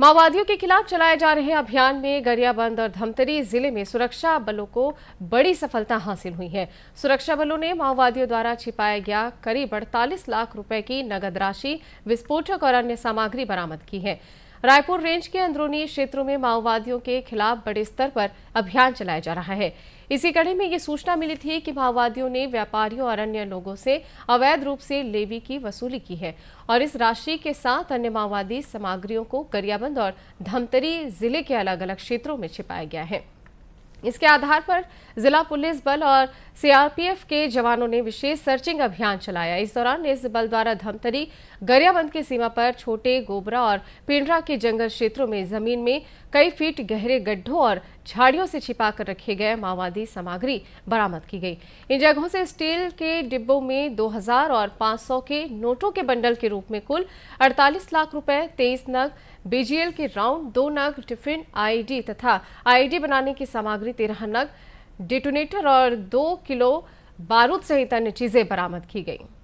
माओवादियों के खिलाफ चलाए जा रहे अभियान में गरियाबंद और धमतरी जिले में सुरक्षा बलों को बड़ी सफलता हासिल हुई है सुरक्षा बलों ने माओवादियों द्वारा छिपाया गया करीब अड़तालीस लाख रुपए की नगद राशि विस्फोटक और अन्य सामग्री बरामद की है रायपुर रेंज के अंदरूनी क्षेत्रों में माओवादियों के खिलाफ बड़े स्तर पर अभियान चलाया जा रहा है इसी कड़ी में ये सूचना मिली थी कि माओवादियों ने व्यापारियों और अन्य लोगों से अवैध रूप से लेवी की वसूली की है और इस राशि के साथ अन्य माओवादी सामग्रियों को गरियाबंद और धमतरी जिले के अलग अलग क्षेत्रों में छिपाया गया है इसके आधार पर जिला पुलिस बल और सीआरपीएफ के जवानों ने विशेष सर्चिंग अभियान चलाया इस दौरान इस बल द्वारा धमतरी गरियाबंद की सीमा पर छोटे गोबरा और पिंडरा के जंगल क्षेत्रों में जमीन में कई फीट गहरे गड्ढों और झाड़ियों से छिपाकर रखे गए माओवादी सामग्री बरामद की गई इन जगहों से स्टील के डिब्बों में दो और पांच के नोटों के बंडल के रूप में कुल अड़तालीस लाख रूपए तेईस नग बीजीएल के राउंड दो नग टिफिन आईडी तथा आईडी बनाने की सामग्री करीब तेरह नग डिटोनेटर और दो किलो बारूद सहित अन्य चीजें बरामद की गई